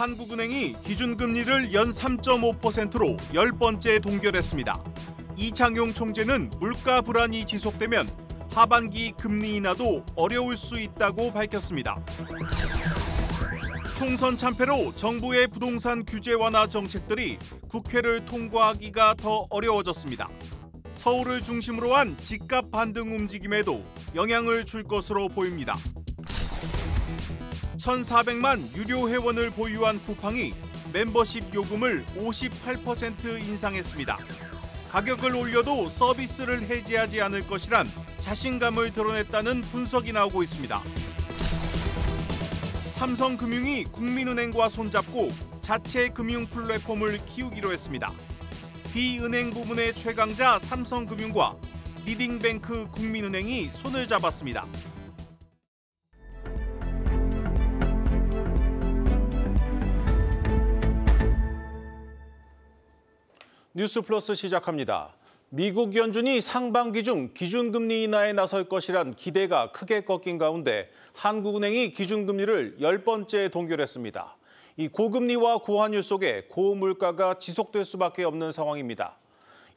한국은행이 기준금리를 연 3.5%로 10번째 동결했습니다. 이창용 총재는 물가 불안이 지속되면 하반기 금리 인하도 어려울 수 있다고 밝혔습니다. 총선 참패로 정부의 부동산 규제 완화 정책들이 국회를 통과하기가 더 어려워졌습니다. 서울을 중심으로 한 집값 반등 움직임에도 영향을 줄 것으로 보입니다. 1,400만 유료 회원을 보유한 쿠팡이 멤버십 요금을 58% 인상했습니다. 가격을 올려도 서비스를 해지하지 않을 것이란 자신감을 드러냈다는 분석이 나오고 있습니다. 삼성금융이 국민은행과 손잡고 자체 금융 플랫폼을 키우기로 했습니다. 비은행 부문의 최강자 삼성금융과 리딩뱅크 국민은행이 손을 잡았습니다. 뉴스 플러스 시작합니다. 미국 연준이 상반기 중 기준금리 인하에 나설 것이란 기대가 크게 꺾인 가운데 한국은행이 기준금리를 10번째 동결했습니다. 이 고금리와 고환율 속에 고물가가 지속될 수밖에 없는 상황입니다.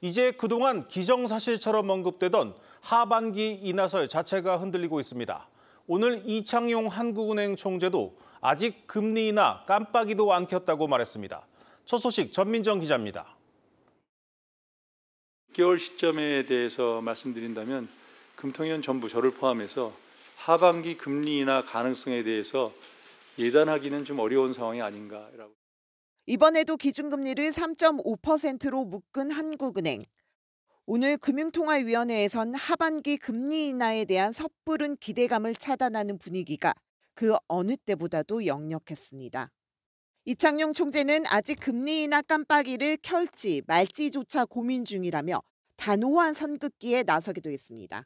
이제 그동안 기정사실처럼 언급되던 하반기 인하설 자체가 흔들리고 있습니다. 오늘 이창용 한국은행 총재도 아직 금리 인하 깜빡이도 안 켰다고 말했습니다. 첫 소식 전민정 기자입니다. 6개월 시점에 대해서 말씀드린다면 금통위원 전부 저를 포함해서 하반기 금리 인하 가능성에 대해서 예단하기는 좀 어려운 상황이 아닌가라고. 이번에도 기준금리를 3.5%로 묶은 한국은행. 오늘 금융통화위원회에선 하반기 금리 인하에 대한 섣부른 기대감을 차단하는 분위기가 그 어느 때보다도 역력했습니다. 이창용 총재는 아직 금리 인하 깜빡이를 켤지 말지조차 고민 중이라며 단호한 선긋기에 나서기도 했습니다.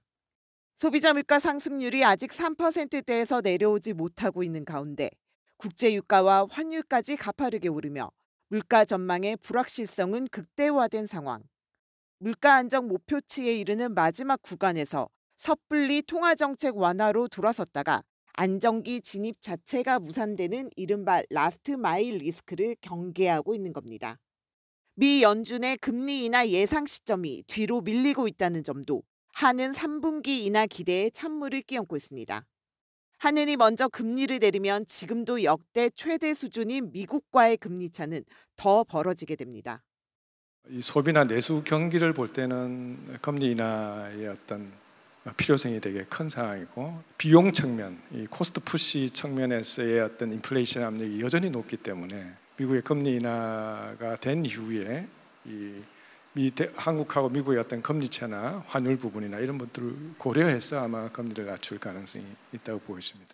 소비자 물가 상승률이 아직 3%대에서 내려오지 못하고 있는 가운데 국제 유가와 환율까지 가파르게 오르며 물가 전망의 불확실성은 극대화된 상황. 물가 안정 목표치에 이르는 마지막 구간에서 섣불리 통화 정책 완화로 돌아섰다가 안정기 진입 자체가 무산되는 이른바 라스트 마일 리스크를 경계하고 있는 겁니다. 미 연준의 금리 인하 예상 시점이 뒤로 밀리고 있다는 점도 한은 3분기 인하 기대에 찬물을 끼얹고 있습니다. 한은이 먼저 금리를 내리면 지금도 역대 최대 수준인 미국과의 금리 차는 더 벌어지게 됩니다. 이 소비나 내수 경기를 볼 때는 금리 인하의 어떤 필요성이 되게 큰 상황이고 비용 측면, 이 코스트 푸시 측면에서의 어떤 인플레이션 압력이 여전히 높기 때문에 미국의 금리 인하가 된 이후에 이 미, 대, 한국하고 미국의 어떤 금리 차나 환율 부분이나 이런 것들을 고려해서 아마 금리를 낮출 가능성이 있다고 보입니다.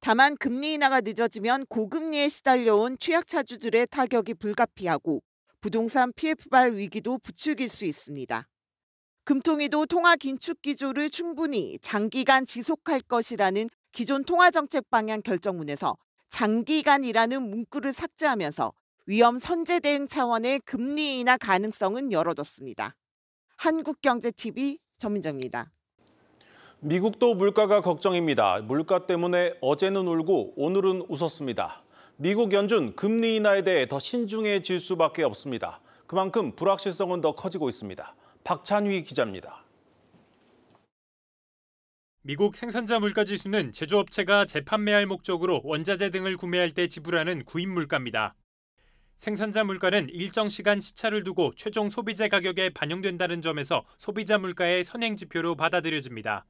다만 금리 인하가 늦어지면 고금리에 시달려온 취약차주들의 타격이 불가피하고 부동산 PF발 위기도 부추길 수 있습니다. 금통위도 통화 긴축 기조를 충분히 장기간 지속할 것이라는 기존 통화 정책 방향 결정문에서 장기간이라는 문구를 삭제하면서 위험 선제 대응 차원의 금리 인하 가능성은 열어뒀습니다. 한국경제TV 전민정입니다. 미국도 물가가 걱정입니다. 물가 때문에 어제는 울고 오늘은 웃었습니다. 미국 연준 금리 인하에 대해 더 신중해질 수밖에 없습니다. 그만큼 불확실성은 더 커지고 있습니다. 박찬휘 기자입니다. 미국 생산자 물가지수는 제조업체가 재판매할 목적으로 원자재 등을 구매할 때 지불하는 구입 물가입니다. 생산자 물가는 일정 시간 시차를 두고 최종 소비재 가격에 반영된다는 점에서 소비자 물가의 선행 지표로 받아들여집니다.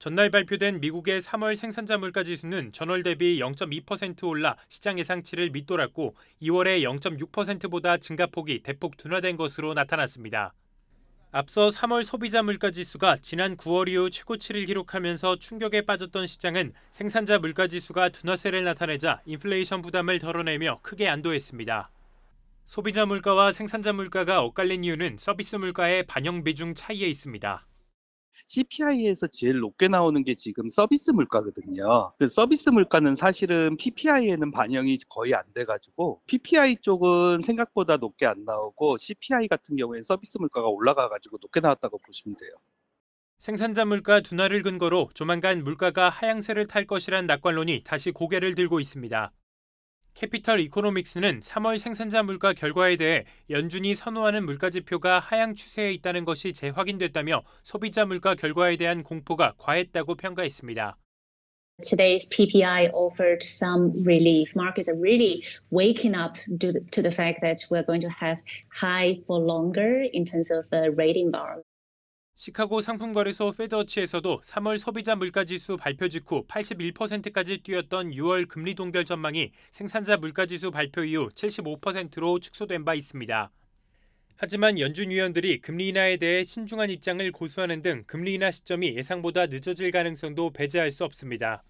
전날 발표된 미국의 3월 생산자 물가 지수는 전월 대비 0.2% 올라 시장 예상치를 밑돌았고 2월에 0.6%보다 증가폭이 대폭 둔화된 것으로 나타났습니다. 앞서 3월 소비자 물가 지수가 지난 9월 이후 최고치를 기록하면서 충격에 빠졌던 시장은 생산자 물가 지수가 둔화세를 나타내자 인플레이션 부담을 덜어내며 크게 안도했습니다. 소비자 물가와 생산자 물가가 엇갈린 이유는 서비스 물가의 반영 비중 차이에 있습니다. CPI에서 제일 높게 나오는 게 지금 서비스 물가거든요. 그 서비스 물가는 사실은 PPI에는 반영이 거의 안 돼가지고 PPI 쪽은 생각보다 높게 안 나오고 CPI 같은 경우에 서비스 물가가 올라가가지고 높게 나왔다고 보시면 돼요. 생산자 물가 둔화를 근거로 조만간 물가가 하향세를 탈 것이란 낙관론이 다시 고개를 들고 있습니다. 캐피털 이코노믹스는 3월 생산자 물가 결과에 대해 연준이 선호하는 물가 지표가 하향 추세에 있다는 것이 재확인됐다며 소비자 물가 결과에 대한 공포가 과했다고 평가했습니다. Today's PPI offered some relief. Markets are really waking up to the fact that we're going to have high for longer in terms of the rate environment. 시카고 상품거래소 페더치에서도 3월 소비자 물가지수 발표 직후 81%까지 뛰었던 6월 금리 동결 전망이 생산자 물가지수 발표 이후 75%로 축소된 바 있습니다. 하지만 연준 위원들이 금리 인하에 대해 신중한 입장을 고수하는 등 금리 인하 시점이 예상보다 늦어질 가능성도 배제할 수 없습니다.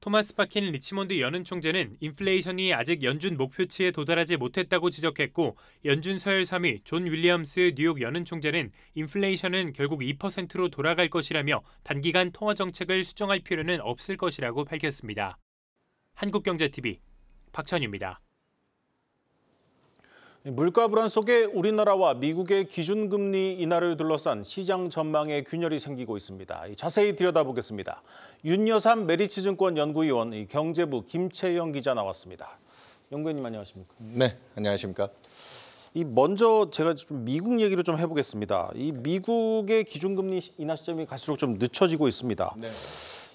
토마스 파킨 리치몬드 연은 총재는 인플레이션이 아직 연준 목표치에 도달하지 못했다고 지적했고 연준 서열 3위 존 윌리엄스 뉴욕 연은 총재는 인플레이션은 결국 2%로 돌아갈 것이라며 단기간 통화 정책을 수정할 필요는 없을 것이라고 밝혔습니다. 한국경제TV 박찬입니다 물가 불안 속에 우리나라와 미국의 기준금리 인하를 둘러싼 시장 전망에 균열이 생기고 있습니다. 자세히 들여다보겠습니다. 윤여삼 메리츠증권 연구위원 경제부 김채영 기자 나왔습니다. 연구위원님 안녕하십니까? 네, 안녕하십니까? 이 먼저 제가 좀 미국 얘기를 좀 해보겠습니다. 이 미국의 기준금리 인하 시점이 갈수록 좀 늦춰지고 있습니다. 네.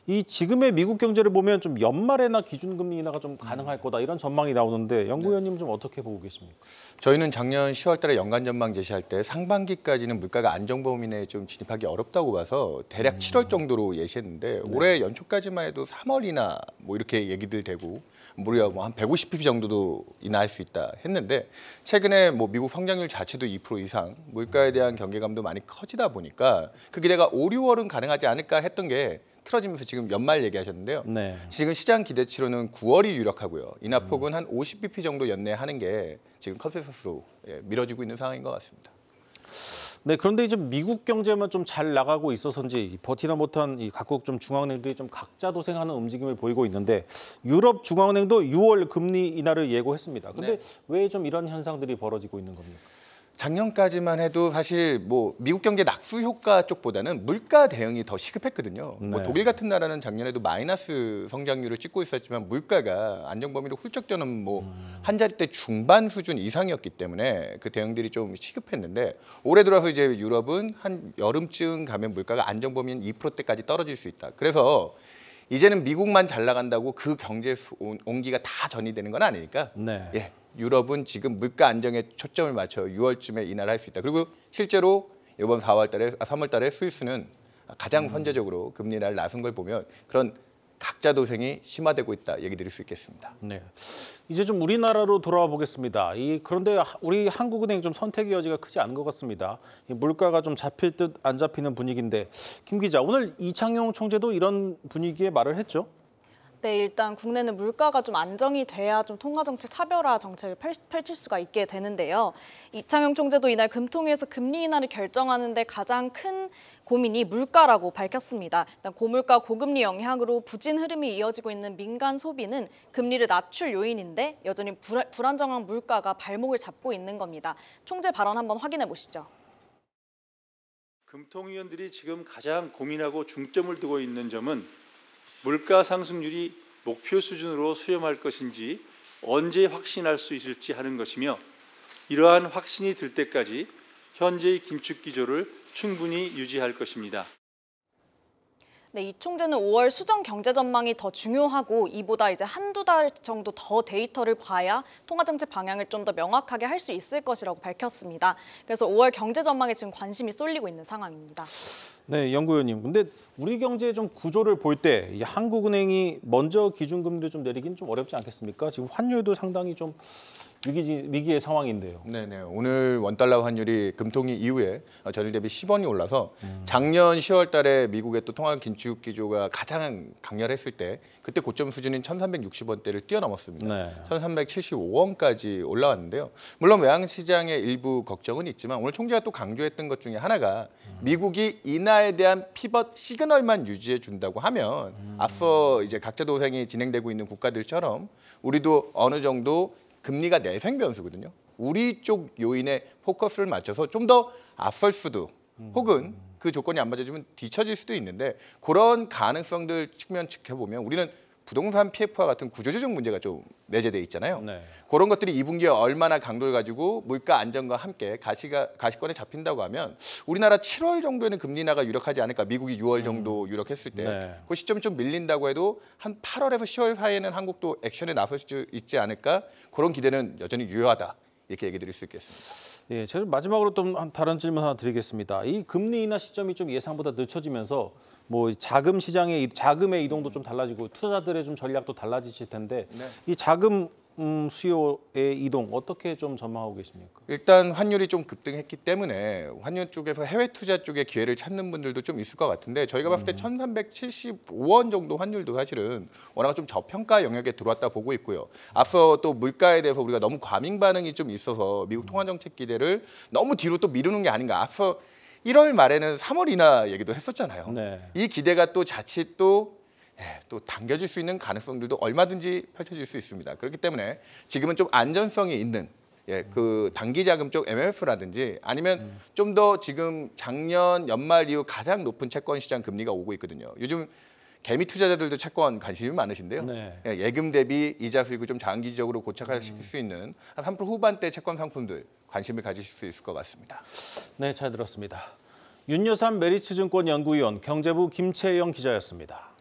이 지금의 미국 경제를 보면 좀 연말에나 기준금리 인하가 좀 가능할 거다 이런 전망이 나오는데 연구위원님은 네. 좀 어떻게 보고 계십니까? 저희는 작년 10월달에 연간 전망 제시할 때 상반기까지는 물가가 안정 범위 내에 좀 진입하기 어렵다고 봐서 대략 음. 7월 정도로 예시했는데 네. 올해 연초까지만 해도 3월이나 뭐 이렇게 얘기들 되고 무려 뭐한 150p 정도도 인하할 수 있다 했는데 최근에 뭐 미국 성장률 자체도 2% 이상 물가에 대한 경계감도 많이 커지다 보니까 그 기대가 5, 6월은 가능하지 않을까 했던 게 틀어지면서 지금 연말 얘기하셨는데요. 네. 지금 시장 기대치로는 9월이 유력하고요. 이나 폭은한 50bp 정도 연내하는 게 지금 컨센서스로 예, 밀어지고 있는 상황인 것 같습니다. 네, 그런데 이제 미국 경제만 좀 잘 나가고 있어서인지 버티나 못한 이 각국 좀 중앙은행들이 좀 각자 도생하는 움직임을 보이고 있는데 유럽 중앙은행도 6월 금리 인하를 예고했습니다. 그런데 네. 왜좀 이런 현상들이 벌어지고 있는 겁니까? 작년까지만 해도 사실 뭐 미국 경제 낙수 효과 쪽보다는 물가 대응이 더 시급했거든요. 뭐 네. 뭐 독일 같은 나라는 작년에도 마이너스 성장률을 찍고 있었지만 물가가 안정 범위로 훌쩍 뛰는 뭐한 음. 자리대 중반 수준 이상이었기 때문에 그 대응들이 좀 시급했는데 올해 들어서 이제 유럽은 한 여름쯤 가면 물가가 안정 범위인 2%대까지 떨어질 수 있다. 그래서 이제는 미국만 잘 나간다고 그 경제 온기가 다 전이되는 건 아니니까 네. 예, 유럽은 지금 물가 안정에 초점을 맞춰 6월쯤에 인하를 할수 있다. 그리고 실제로 이번 4월 달에 3월 아, 달에 스위스는 가장 음. 선제적으로 금리 인하를 나선 걸 보면 그런 각자 도생이 심화되고 있다 얘기 드릴 수 있겠습니다. 네. 이제 좀 우리나라로 돌아와 보겠습니다. 이 그런데 우리 한국은행 좀 선택의 여지가 크지 않은 것 같습니다. 물가가 좀 잡힐 듯 안 잡히는 분위기인데 김 기자 오늘 이창용 총재도 이런 분위기에 말을 했죠? 네, 일단 국내는 물가가 좀 안정이 돼야 좀 통화정책 차별화 정책을 펼칠 수가 있게 되는데요. 이창용 총재도 이날 금통위에서 금리 인하를 결정하는데 가장 큰 고민이 물가라고 밝혔습니다. 일단 고물가 고금리 영향으로 부진 흐름이 이어지고 있는 민간 소비는 금리를 낮출 요인인데 여전히 불안, 불안정한 물가가 발목을 잡고 있는 겁니다. 총재 발언 한번 확인해 보시죠. 금통위원들이 지금 가장 고민하고 중점을 두고 있는 점은 물가 상승률이 목표 수준으로 수렴할 것인지 언제 확신할 수 있을지 하는 것이며 이러한 확신이 들 때까지 현재의 긴축 기조를 충분히 유지할 것입니다. 네, 이 총재는 5월 수정 경제 전망이 더 중요하고 이보다 이제 한두 달 정도 더 데이터를 봐야 통화 정책 방향을 좀 더 명확하게 할 수 있을 것이라고 밝혔습니다. 그래서 5월 경제 전망에 지금 관심이 쏠리고 있는 상황입니다. 네, 연구위원님. 근데 우리 경제의 좀 구조를 볼 때 한국은행이 먼저 기준금리를 좀 내리긴 좀 어렵지 않겠습니까? 지금 환율도 상당히 좀 위기, 위기의 상황인데요. 네네. 오늘 원달러 환율이 금통위 이후에 어, 전일 대비 10원이 올라서 작년 10월 달에 미국의 또 통화 긴축 기조가 가장 강렬했을 때 그때 고점 수준인 1360원대를 뛰어넘었습니다. 네. 1375원까지 올라왔는데요. 물론 외환시장의 일부 걱정은 있지만 오늘 총재가 또 강조했던 것 중에 하나가 미국이 인하에 대한 피벗 시그널만 유지해 준다고 하면 음. 앞서 이제 각자 도생이 진행되고 있는 국가들처럼 우리도 어느 정도 금리가 내생 변수거든요. 우리 쪽 요인에 포커스를 맞춰서 좀 더 앞설 수도 혹은 그 조건이 안 맞아지면 뒤처질 수도 있는데 그런 가능성들 측면 지켜보면 우리는 부동산 PF와 같은 구조조정 문제가 좀 내재돼 있잖아요. 네. 그런 것들이 2분기에 얼마나 강도를 가지고 물가 안정과 함께 가시가 가시권에 잡힌다고 하면 우리나라 7월 정도에는 금리 인하가 유력하지 않을까. 미국이 6월 음. 정도 음. 유력했을 때. 네. 그 시점이 좀 밀린다고 해도 한 8월에서 10월 사이에는 한국도 액션에 나설 수 있지 않을까. 그런 기대는 여전히 유효하다. 이렇게 얘기 드릴 수 있겠습니다. 예, 제가 마지막으로 또 다른 질문 하나 드리겠습니다. 이 금리 인하 시점이 좀 예상보다 늦춰지면서 뭐 자금 시장의 자금의 이동도 좀 달라지고 투자들의 좀 전략도 달라지실 텐데 네. 이 자금 음, 수요의 이동 어떻게 좀 전망하고 계십니까? 일단 환율이 좀 급등했기 때문에 환율 쪽에서 해외 투자 쪽에 기회를 찾는 분들도 좀 있을 것 같은데 저희가 봤을 때 음. 천삼백칠십오 원 정도 환율도 사실은 워낙 좀 저평가 영역에 들어왔다 보고 있고요. 앞서 또 물가에 대해서 우리가 너무 과민 반응이 좀 있어서 미국 통화 정책 기대를 너무 뒤로 또 미루는 게 아닌가. 앞서 1월 말에는 3월 이나 얘기도 했었잖아요. 네. 이 기대가 또 자칫 또, 예, 또 당겨질 수 있는 가능성들도 얼마든지 펼쳐질 수 있습니다. 그렇기 때문에 지금은 좀 안전성이 있는 예, 그 단기 자금 쪽 MLF라든지 아니면 음. 좀더 지금 작년 연말 이후 가장 높은 채권 시장 금리가 오고 있거든요. 요즘 개미 투자자들도 채권 관심이 많으신데요. 네. 예, 예금 대비 이자 수익을 좀 장기적으로 고착화시킬 음. 수 있는 한3% 후반대 채권 상품들 관심을 가지실 수 있을 것 같습니다. 네, 잘 들었습니다. 윤여삼 메리츠증권 연구위원 경제부 김채영 기자였습니다.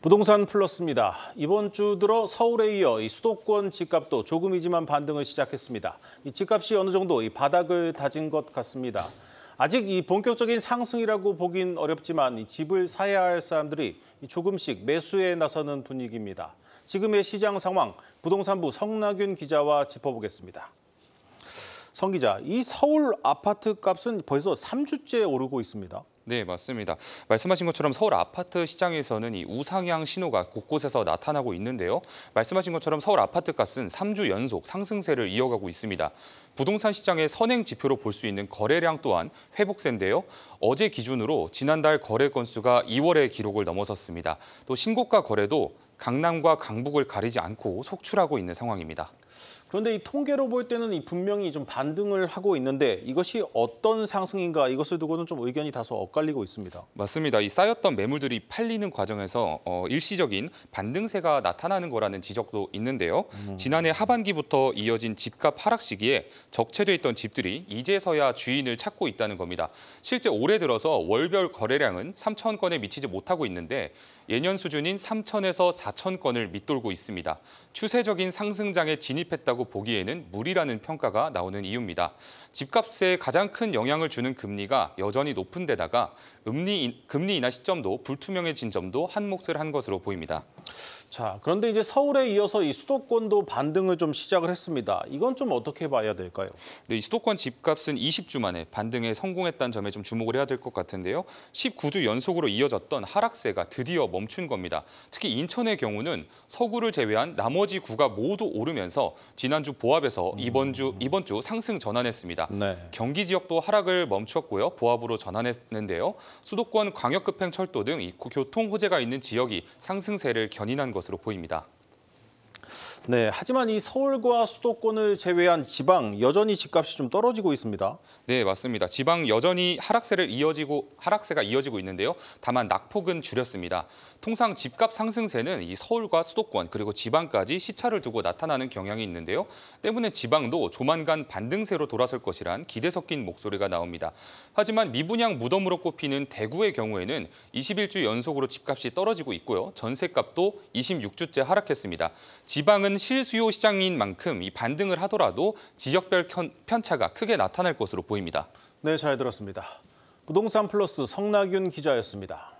부동산 플러스입니다. 이번 주 들어 서울에 이어 수도권 집값도 조금이지만 반등을 시작했습니다. 집값이 어느 정도 바닥을 다진 것 같습니다. 아직 이 본격적인 상승이라고 보긴 어렵지만 집을 사야 할 사람들이 조금씩 매수에 나서는 분위기입니다. 지금의 시장 상황 부동산부 성나균 기자와 짚어보겠습니다. 성 기자, 이 서울 아파트 값은 벌써 3주째 오르고 있습니다. 네, 맞습니다. 말씀하신 것처럼 서울 아파트 시장에서는 이 우상향 신호가 곳곳에서 나타나고 있는데요. 말씀하신 것처럼 서울 아파트 값은 3주 연속 상승세를 이어가고 있습니다. 부동산 시장의 선행 지표로 볼 수 있는 거래량 또한 회복세인데요. 어제 기준으로 지난달 거래 건수가 2월의 기록을 넘어섰습니다. 또 신고가 거래도 강남과 강북을 가리지 않고 속출하고 있는 상황입니다. 그런데 이 통계로 볼 때는 이 분명히 좀 반등을 하고 있는데 이것이 어떤 상승인가 이것을 두고는 좀 의견이 다소 엇갈리고 있습니다. 맞습니다. 이 쌓였던 매물들이 팔리는 과정에서 어, 일시적인 반등세가 나타나는 거라는 지적도 있는데요. 음. 지난해 하반기부터 이어진 집값 하락 시기에 적체돼 있던 집들이 이제서야 주인을 찾고 있다는 겁니다. 실제 올해 들어서 월별 거래량은 3천 건에 미치지 못하고 있는데 예년 수준인 3천에서 4천 건을 밑돌고 있습니다. 추세적인 상승장에 진입했다고 적다고 보기에는 무리라는 평가가 나오는 이유입니다. 집값에 가장 큰 영향을 주는 금리가 여전히 높은 데다가 금리 인하 시점도 불투명해진 점도 한몫을 한 것으로 보입니다. 자, 그런데 이제 서울에 이어서 이 수도권도 반등을 좀 시작을 했습니다. 이건 좀 어떻게 봐야 될까요? 네, 이 수도권 집값은 20주 만에 반등에 성공했다는 점에 좀 주목을 해야 될 것 같은데요. 19주 연속으로 이어졌던 하락세가 드디어 멈춘 겁니다. 특히 인천의 경우는 서구를 제외한 나머지 구가 모두 오르면서 지난주 보합에서 이번 주 음. 이번 주 상승 전환했습니다. 네. 경기 지역도 하락을 멈췄고요. 보합으로 전환했는데요. 수도권 광역급행 철도 등이 교통 호재가 있는 지역이 상승세를 견인한 것 것으로 보입니다. 네, 하지만 이 서울과 수도권을 제외한 지방 여전히 집값이 좀 떨어지고 있습니다. 네, 맞습니다. 지방 여전히 하락세를 이어지고 하락세가 이어지고 있는데요. 다만 낙폭은 줄였습니다. 통상 집값 상승세는 이 서울과 수도권 그리고 지방까지 시차를 두고 나타나는 경향이 있는데요. 때문에 지방도 조만간 반등세로 돌아설 것이란 기대 섞인 목소리가 나옵니다. 하지만 미분양 무덤으로 꼽히는 대구의 경우에는 21주 연속으로 집값이 떨어지고 있고요. 전세값도 26주째 하락했습니다. 지방은 시장은 실수요 시장인 만큼 이 반등을 하더라도 지역별 편차가 크게 나타날 것으로 보입니다. 네, 잘 들었습니다. 부동산 플러스 성나균 기자였습니다.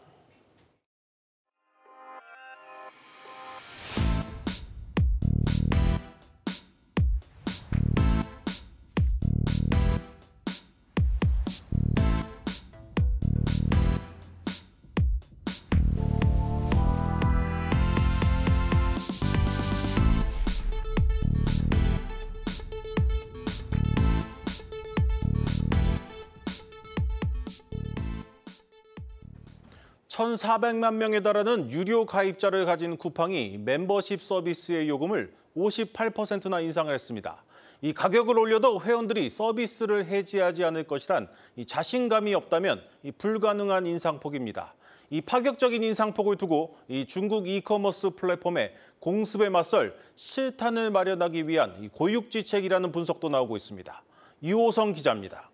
1,400만 명에 달하는 유료 가입자를 가진 쿠팡이 멤버십 서비스의 요금을 58%나 인상했습니다. 이 가격을 올려도 회원들이 서비스를 해지하지 않을 것이란 자신감이 없다면 불가능한 인상폭입니다. 이 파격적인 인상폭을 두고 이 중국 이커머스 플랫폼의 공습에 맞설 실탄을 마련하기 위한 고육지책이라는 분석도 나오고 있습니다. 유호성 기자입니다.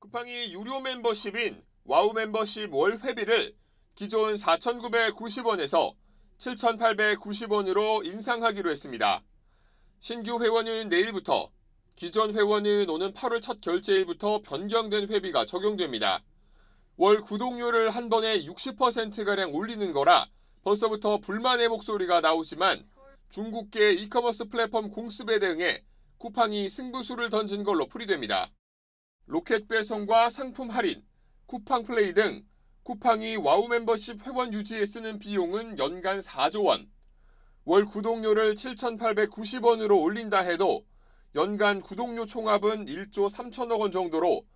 쿠팡이 유료 멤버십인 와우 멤버십 월 회비를 기존 4,990원에서 7,890원으로 인상하기로 했습니다. 신규 회원은 내일부터, 기존 회원은 오는 8월 첫 결제일부터 변경된 회비가 적용됩니다. 월 구독료를 한 번에 60%가량 올리는 거라 벌써부터 불만의 목소리가 나오지만 중국계 이커머스 플랫폼 공습에 대응해 쿠팡이 승부수를 던진 걸로 풀이됩니다. 로켓 배송과 상품 할인, 쿠팡 플레이 등 쿠팡이 와우 멤버십 회원 유지에 쓰는 비용은 연간 4조 원, 월 구독료를 7,890원으로 올린다 해도 연간 구독료 총합은 1조 3천억 원 정도로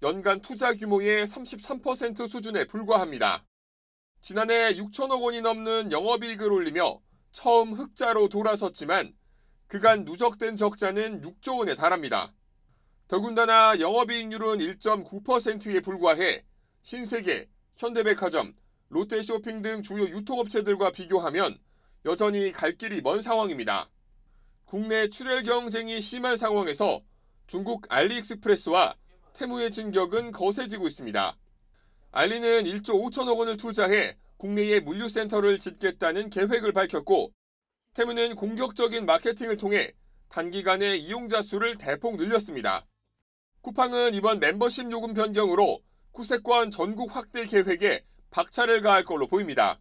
연간 투자 규모의 33% 수준에 불과합니다. 지난해 6천억 원이 넘는 영업이익을 올리며 처음 흑자로 돌아섰지만 그간 누적된 적자는 6조 원에 달합니다. 더군다나 영업이익률은 1.9%에 불과해 신세계, 현대백화점, 롯데쇼핑 등 주요 유통업체들과 비교하면 여전히 갈 길이 먼 상황입니다. 국내 출혈 경쟁이 심한 상황에서 중국 알리익스프레스와 테무의 진격은 거세지고 있습니다. 알리는 1조 5천억 원을 투자해 국내에 물류센터를 짓겠다는 계획을 밝혔고 테무는 공격적인 마케팅을 통해 단기간에 이용자 수를 대폭 늘렸습니다. 쿠팡은 이번 멤버십 요금 변경으로 쿠세권 전국 확대 계획에 박차를 가할 걸로 보입니다.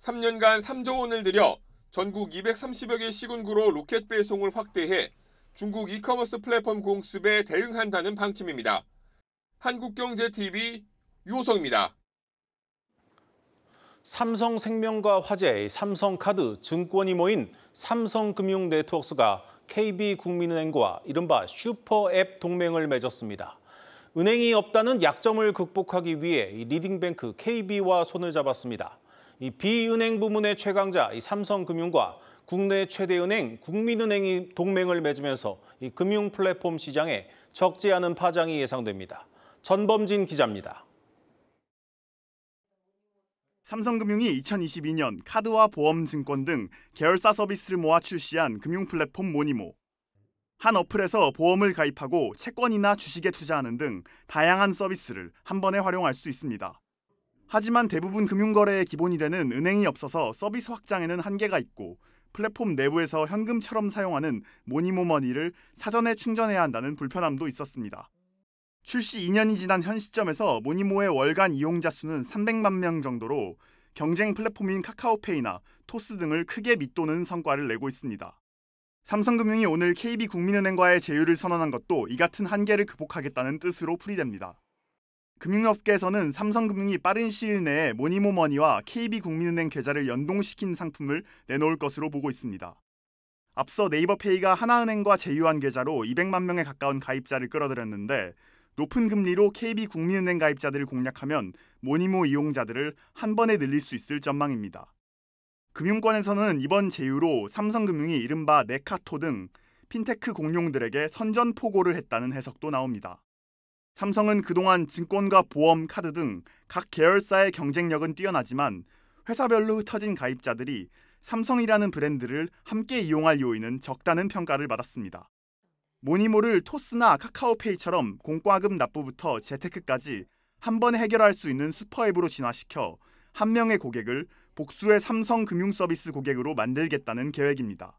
3년간 3조 원을 들여 전국 230여 개 시군구로 로켓 배송을 확대해 중국 이커머스 플랫폼 공습에 대응한다는 방침입니다. 한국경제TV 유호성입니다. 삼성생명과 화재, 삼성카드, 증권이 모인 삼성금융네트워크가 KB국민은행과 이른바 슈퍼앱 동맹을 맺었습니다. 은행이 없다는 약점을 극복하기 위해 리딩뱅크 KB와 손을 잡았습니다. 이 비은행 부문의 최강자 이 삼성금융과 국내 최대 은행 국민은행이 동맹을 맺으면서 이 금융 플랫폼 시장에 적지 않은 파장이 예상됩니다. 전범진 기자입니다. 삼성금융이 2022년 카드와 보험 증권 등 계열사 서비스를 모아 출시한 금융 플랫폼 모니모. 한 어플에서 보험을 가입하고 채권이나 주식에 투자하는 등 다양한 서비스를 한 번에 활용할 수 있습니다. 하지만 대부분 금융거래의 기본이 되는 은행이 없어서 서비스 확장에는 한계가 있고 플랫폼 내부에서 현금처럼 사용하는 모니모머니를 사전에 충전해야 한다는 불편함도 있었습니다. 출시 2년이 지난 현 시점에서 모니모의 월간 이용자 수는 300만 명 정도로 경쟁 플랫폼인 카카오페이나 토스 등을 크게 밑도는 성과를 내고 있습니다. 삼성금융이 오늘 KB국민은행과의 제휴를 선언한 것도 이 같은 한계를 극복하겠다는 뜻으로 풀이됩니다. 금융업계에서는 삼성금융이 빠른 시일 내에 모니모머니와 KB국민은행 계좌를 연동시킨 상품을 내놓을 것으로 보고 있습니다. 앞서 네이버페이가 하나은행과 제휴한 계좌로 200만 명에 가까운 가입자를 끌어들였는데 높은 금리로 KB 국민은행 가입자들을 공략하면 모니모 이용자들을 한 번에 늘릴 수 있을 전망입니다. 금융권에서는 이번 제휴로 삼성금융이 이른바 네카토 등 핀테크 공룡들에게 선전포고를 했다는 해석도 나옵니다. 삼성은 그동안 증권과 보험, 카드 등 각 계열사의 경쟁력은 뛰어나지만 회사별로 흩어진 가입자들이 삼성이라는 브랜드를 함께 이용할 요인은 적다는 평가를 받았습니다. 모니모를 토스나 카카오페이처럼 공과금 납부부터 재테크까지 한 번에 해결할 수 있는 슈퍼앱으로 진화시켜 한 명의 고객을 복수의 삼성금융서비스 고객으로 만들겠다는 계획입니다.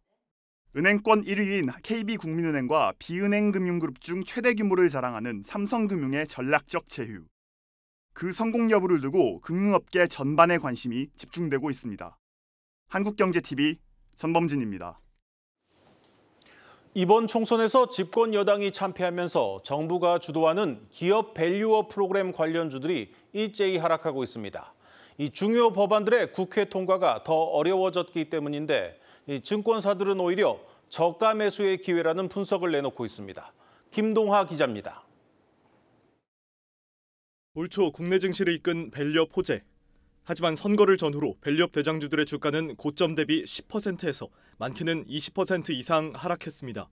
은행권 1위인 KB국민은행과 비은행금융그룹 중 최대 규모를 자랑하는 삼성금융의 전략적 제휴. 그 성공 여부를 두고 금융업계 전반의 관심이 집중되고 있습니다. 한국경제TV 전범진입니다. 이번 총선에서 집권 여당이 참패하면서 정부가 주도하는 기업 밸류어 프로그램 관련주들이 일제히 하락하고 있습니다. 이 중요 법안들의 국회 통과가 더 어려워졌기 때문인데 증권사들은 오히려 저가 매수의 기회라는 분석을 내놓고 있습니다. 김동하 기자입니다. 올초 국내 증시를 이끈 밸류업 호재. 하지만 선거를 전후로 밸리업 대장주들의 주가는 고점 대비 10%에서 많게는 20% 이상 하락했습니다.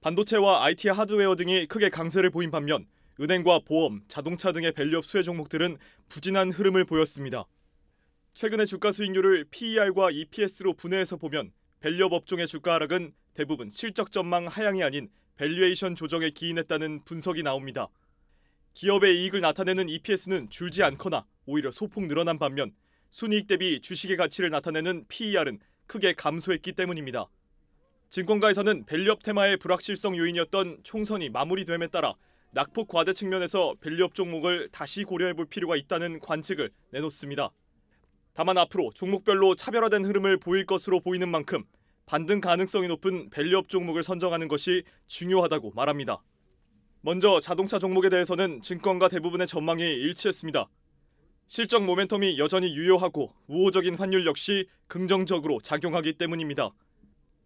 반도체와 IT 하드웨어 등이 크게 강세를 보인 반면 은행과 보험, 자동차 등의 밸류업 수혜 종목들은 부진한 흐름을 보였습니다. 최근의 주가 수익률을 PER과 EPS로 분해해서 보면 밸류업 업종의 주가 하락은 대부분 실적 전망 하향이 아닌 밸류에이션 조정에 기인했다는 분석이 나옵니다. 기업의 이익을 나타내는 EPS는 줄지 않거나 오히려 소폭 늘어난 반면 순이익 대비 주식의 가치를 나타내는 PER은 크게 감소했기 때문입니다. 증권가에서는 밸류업 테마의 불확실성 요인이었던 총선이 마무리됨에 따라 낙폭 과대 측면에서 밸류업 종목을 다시 고려해볼 필요가 있다는 관측을 내놓습니다. 다만 앞으로 종목별로 차별화된 흐름을 보일 것으로 보이는 만큼 반등 가능성이 높은 밸류업 종목을 선정하는 것이 중요하다고 말합니다. 먼저 자동차 종목에 대해서는 증권가 대부분의 전망이 일치했습니다. 실적 모멘텀이 여전히 유효하고 우호적인 환율 역시 긍정적으로 작용하기 때문입니다.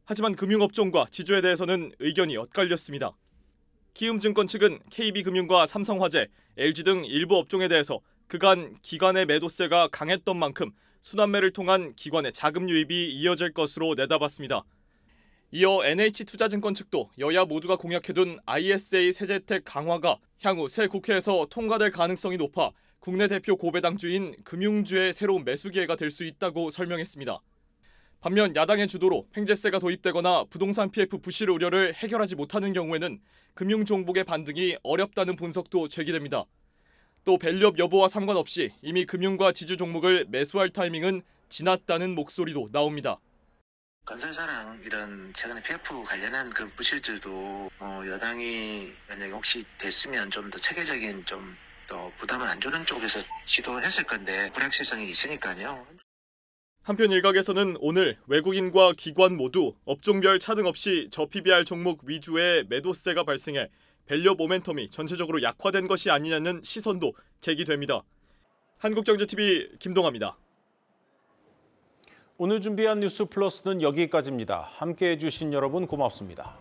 하지만 금융업종과 지주에 대해서는 의견이 엇갈렸습니다. 키움증권 측은 KB금융과 삼성화재, LG 등 일부 업종에 대해서 그간 기관의 매도세가 강했던 만큼 순환매를 통한 기관의 자금 유입이 이어질 것으로 내다봤습니다. 이어 NH투자증권 측도 여야 모두가 공약해둔 ISA 세제혜택 강화가 향후 새 국회에서 통과될 가능성이 높아 국내 대표 고배당 주인 금융주의 새로운 매수 기회가 될 수 있다고 설명했습니다. 반면 야당의 주도로 횡재세가 도입되거나 부동산 PF 부실 우려를 해결하지 못하는 경우에는 금융 종목의 반등이 어렵다는 분석도 제기됩니다. 또 밸류업 여부와 상관없이 이미 금융과 지주 종목을 매수할 타이밍은 지났다는 목소리도 나옵니다. 건설사랑 이런 최근에 PF 관련한 그 부실들도 어, 여당이 만약에 혹시 됐으면 좀 더 체계적인 좀또 부담을 안 주는 쪽에서 시도했을 를 건데 불확실성이 있으니까요. 한편 일각에서는 오늘 외국인과 기관 모두 업종별 차등 없이 저 PBR 종목 위주의 매도세가 발생해 밸류 모멘텀이 전체적으로 약화된 것이 아니냐는 시선도 제기됩니다. 한국경제TV 김동아입니다. 오늘 준비한 뉴스 플러스는 여기까지입니다. 함께해 주신 여러분 고맙습니다.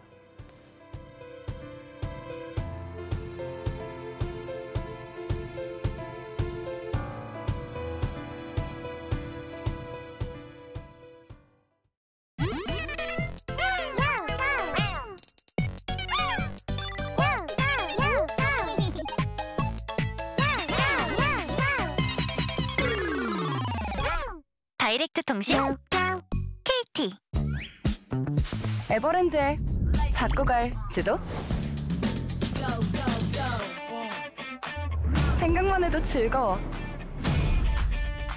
다이렉트 통신 KT 에버랜드에 자꾸 갈 지도 생각만 해도 즐거워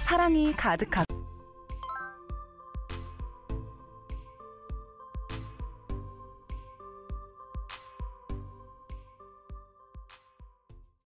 사랑이 가득하고